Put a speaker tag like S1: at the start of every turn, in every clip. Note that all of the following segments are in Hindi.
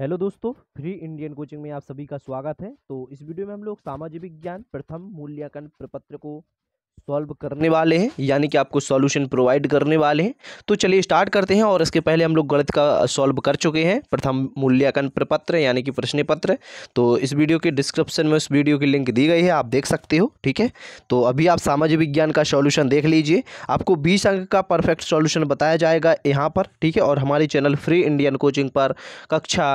S1: हेलो दोस्तों फ्री इंडियन कोचिंग में आप सभी का स्वागत है तो इस वीडियो में हम लोग सामाजिक विज्ञान प्रथम मूल्यांकन प्रपत्र को सॉल्व करने वाले हैं यानी कि आपको सॉल्यूशन प्रोवाइड करने वाले हैं तो चलिए स्टार्ट करते हैं और इसके पहले हम लोग गणित का सॉल्व कर चुके हैं प्रथम मूल्यांकन प्रपत्र यानी कि प्रश्न पत्र तो इस वीडियो के डिस्क्रिप्शन में उस वीडियो की लिंक दी गई है आप देख सकते हो ठीक है तो अभी आप सामाजिक विज्ञान का सॉल्यूशन देख लीजिए आपको बीस अंक का परफेक्ट सॉल्यूशन बताया जाएगा यहाँ पर ठीक है और हमारे चैनल फ्री इंडियन कोचिंग पर कक्षा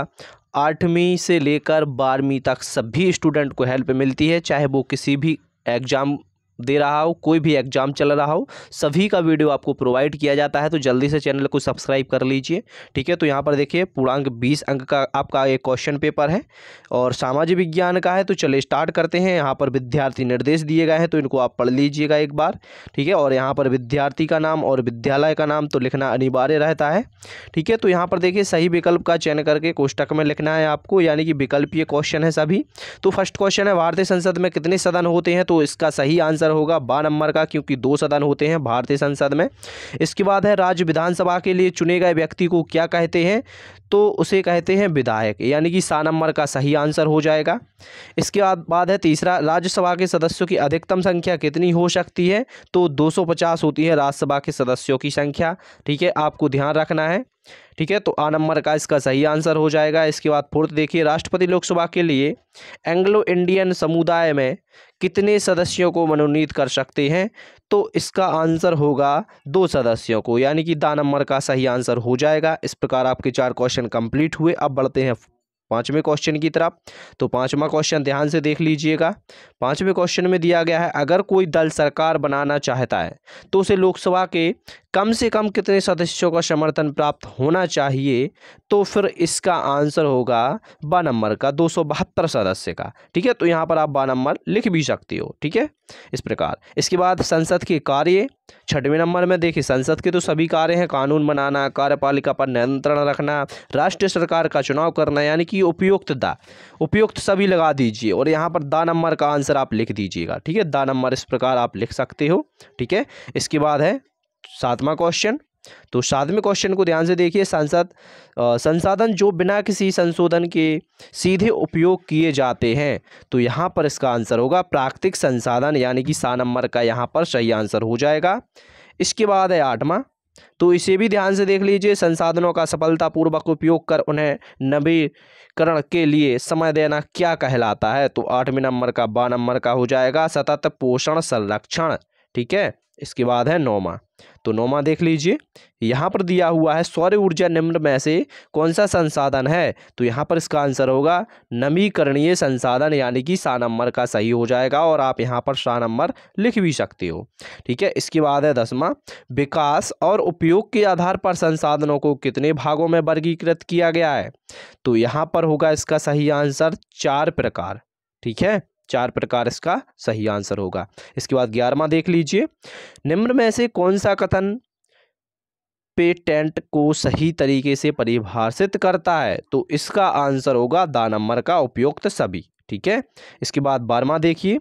S1: आठवीं से लेकर बारहवीं तक सभी स्टूडेंट को हेल्प मिलती है चाहे वो किसी भी एग्ज़ाम दे रहा हो कोई भी एग्जाम चल रहा हो सभी का वीडियो आपको प्रोवाइड किया जाता है तो जल्दी से चैनल को सब्सक्राइब कर लीजिए ठीक है तो यहाँ पर देखिए पूर्णांक बीस अंक का आपका एक क्वेश्चन पेपर है और सामाजिक विज्ञान का है तो चले स्टार्ट करते हैं यहाँ पर विद्यार्थी निर्देश दिए गए हैं तो इनको आप पढ़ लीजिएगा एक बार ठीक है और यहाँ पर विद्यार्थी का नाम और विद्यालय का नाम तो लिखना अनिवार्य रहता है ठीक है तो यहाँ पर देखिए सही विकल्प का चयन करके कोष्टक में लिखना है आपको यानी कि विकल्पीय क्वेश्चन है सभी तो फर्स्ट क्वेश्चन है भारतीय संसद में कितने सदन होते हैं तो इसका सही आंसर आंसर होगा बा नंबर का क्योंकि दो सदन होते हैं भारतीय संसद में इसके बाद है राज्य विधानसभा के लिए चुने गए व्यक्ति को क्या कहते हैं तो उसे कहते हैं विधायक यानी कि सा नंबर का सही आंसर हो जाएगा इसके बाद है तीसरा राज्यसभा के सदस्यों की अधिकतम संख्या कितनी हो सकती है तो 250 होती है राज्यसभा के सदस्यों की संख्या ठीक है आपको ध्यान रखना है ठीक है तो आ नंबर का इसका सही आंसर हो जाएगा इसके बाद फोर्थ देखिए राष्ट्रपति लोकसभा के लिए एंग्लो इंडियन समुदाय में कितने सदस्यों को मनोनीत कर सकते हैं तो इसका आंसर होगा दो सदस्यों को यानी कि दा नंबर का सही आंसर हो जाएगा इस प्रकार आपके चार क्वेश्चन क्वेश्चन कंप्लीट हुए अब बढ़ते हैं पांचवें क्वेश्चन की तरफ तो पांचवा क्वेश्चन ध्यान से देख लीजिएगा पांचवें क्वेश्चन में दिया गया है अगर कोई दल सरकार बनाना चाहता है तो उसे लोकसभा के कम से कम कितने सदस्यों का समर्थन प्राप्त होना चाहिए तो फिर इसका आंसर होगा ब नंबर का दो सदस्य का ठीक है तो यहाँ पर आप बा नंबर लिख भी सकते हो ठीक है इस प्रकार इसके बाद संसद के कार्य छठवें नंबर में देखिए संसद के तो सभी कार्य हैं कानून बनाना कार्यपालिका पर नियंत्रण रखना राष्ट्रीय सरकार का चुनाव करना यानी कि उपयुक्त दा उपयुक्त सभी लगा दीजिए और यहाँ पर दा नंबर का आंसर आप लिख दीजिएगा ठीक है दा नंबर इस प्रकार आप लिख सकते हो ठीक है इसके बाद है सातवां क्वेश्चन तो सातवें क्वेश्चन को ध्यान से देखिए संसद संसाधन जो बिना किसी संशोधन के सीधे उपयोग किए जाते हैं तो यहाँ पर इसका आंसर होगा प्राकृतिक संसाधन यानी कि सा नंबर का यहाँ पर सही आंसर हो जाएगा इसके बाद है आठवां तो इसे भी ध्यान से देख लीजिए संसाधनों का सफलतापूर्वक उपयोग कर उन्हें नवीकरण के लिए समय देना क्या कहलाता है तो आठवें नंबर का बारह नंबर का हो जाएगा सतत पोषण संरक्षण ठीक है इसके बाद है नौवां तो नौमा देख लीजिए यहाँ पर दिया हुआ है सौर ऊर्जा निम्न में से कौन सा संसाधन है तो यहाँ पर इसका आंसर होगा नवीकरणीय संसाधन यानी कि सा नंबर का सही हो जाएगा और आप यहाँ पर सा नंबर लिख भी सकते हो ठीक है इसके बाद है दसवा विकास और उपयोग के आधार पर संसाधनों को कितने भागों में वर्गीकृत किया गया है तो यहाँ पर होगा इसका सही आंसर चार प्रकार ठीक है चार प्रकार इसका सही आंसर होगा इसके बाद ग्यारहवा देख लीजिए निम्न में से कौन सा कथन पेटेंट को सही तरीके से परिभाषित करता है तो इसका आंसर होगा दा नंबर का उपयुक्त सभी ठीक है इसके बाद बारहवा देखिए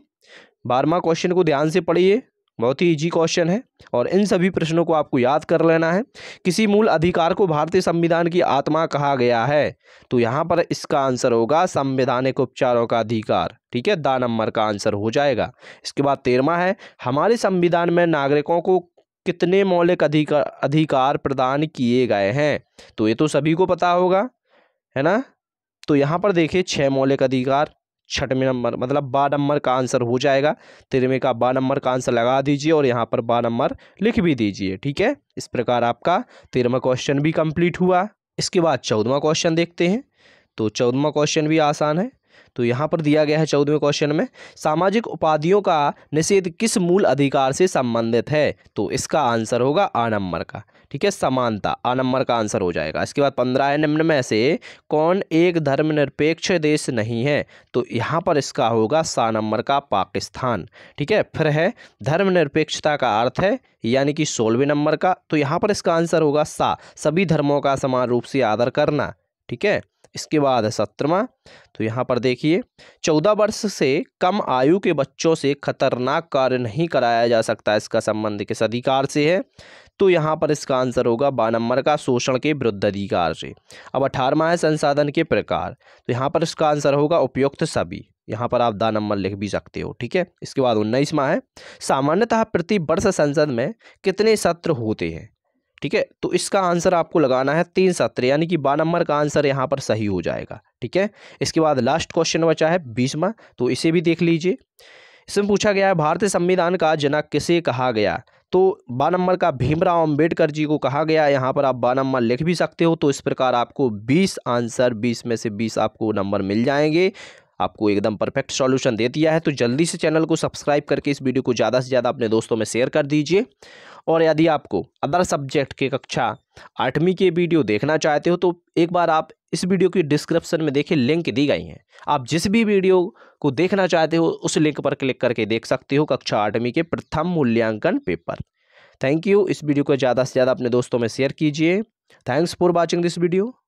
S1: बारहवा क्वेश्चन को ध्यान से पढ़िए बहुत ही इजी क्वेश्चन है और इन सभी प्रश्नों को आपको याद कर लेना है किसी मूल अधिकार को भारतीय संविधान की आत्मा कहा गया है तो यहाँ पर इसका आंसर होगा संवैधानिक उपचारों का अधिकार ठीक है दा नंबर का आंसर हो जाएगा इसके बाद तेरवा है हमारे संविधान में नागरिकों को कितने मौलिक अधिकार अधिकार प्रदान किए गए हैं तो ये तो सभी को पता होगा है ना तो यहाँ पर देखिए छः मौलिक अधिकार छठवें नंबर मतलब बा नंबर का आंसर हो जाएगा तिरवे का बा नंबर का आंसर लगा दीजिए और यहाँ पर बा नंबर लिख भी दीजिए ठीक है इस प्रकार आपका तेरहवा क्वेश्चन भी कंप्लीट हुआ इसके बाद चौदवा क्वेश्चन देखते हैं तो चौदहवा क्वेश्चन भी आसान है तो यहाँ पर दिया गया है चौदहवें क्वेश्चन में सामाजिक उपाधियों का निषेध किस मूल अधिकार से संबंधित है तो इसका आंसर होगा आ नंबर का ठीक है समानता आ नंबर का आंसर हो जाएगा इसके बाद पंद्रह है निम्न में से कौन एक धर्मनिरपेक्ष देश नहीं है तो यहाँ पर इसका होगा सा नंबर का पाकिस्तान ठीक है फिर है धर्मनिरपेक्षता का अर्थ है यानी कि सोलहवें नंबर का तो यहाँ पर इसका आंसर होगा सा सभी धर्मों का समान रूप से आदर करना ठीक है इसके बाद है सत्रवा तो यहाँ पर देखिए चौदह वर्ष से कम आयु के बच्चों से खतरनाक कार्य नहीं कराया जा सकता इसका संबंध किस अधिकार से है तो यहाँ पर इसका आंसर होगा बा नंबर का शोषण के विरुद्ध अधिकार से अब अठारहवा है संसाधन के प्रकार तो यहाँ पर इसका आंसर होगा उपयुक्त सभी यहाँ पर आप दा नंबर लिख भी सकते हो ठीक है इसके बाद उन्नीसवा है सामान्यतः प्रति वर्ष संसद में कितने सत्र होते हैं ठीक है तो इसका आंसर आपको लगाना है तीन सत्र यानी कि बा नंबर का आंसर यहाँ पर सही हो जाएगा ठीक है इसके बाद लास्ट क्वेश्चन बचा है बीसवा तो इसे भी देख लीजिए इसमें पूछा गया है भारतीय संविधान का जनक किसे कहा गया तो बा नंबर का भीमराव अंबेडकर जी को कहा गया यहाँ पर आप बा नंबर लिख भी सकते हो तो इस प्रकार आपको बीस आंसर बीस में से बीस आपको नंबर मिल जाएंगे आपको एकदम परफेक्ट सॉल्यूशन दे दिया है तो जल्दी से चैनल को सब्सक्राइब करके इस वीडियो को ज़्यादा से ज़्यादा अपने दोस्तों में शेयर कर दीजिए और यदि आपको अदर सब्जेक्ट के कक्षा आठवीं के वीडियो देखना चाहते हो तो एक बार आप इस वीडियो की डिस्क्रिप्शन में देखिए लिंक दी गई हैं आप जिस भी वीडियो को देखना चाहते हो उस लिंक पर क्लिक करके देख सकते हो कक्षा आठवीं के प्रथम मूल्यांकन पेपर थैंक यू इस वीडियो को ज़्यादा से ज़्यादा अपने दोस्तों में शेयर कीजिए thanks for watching this video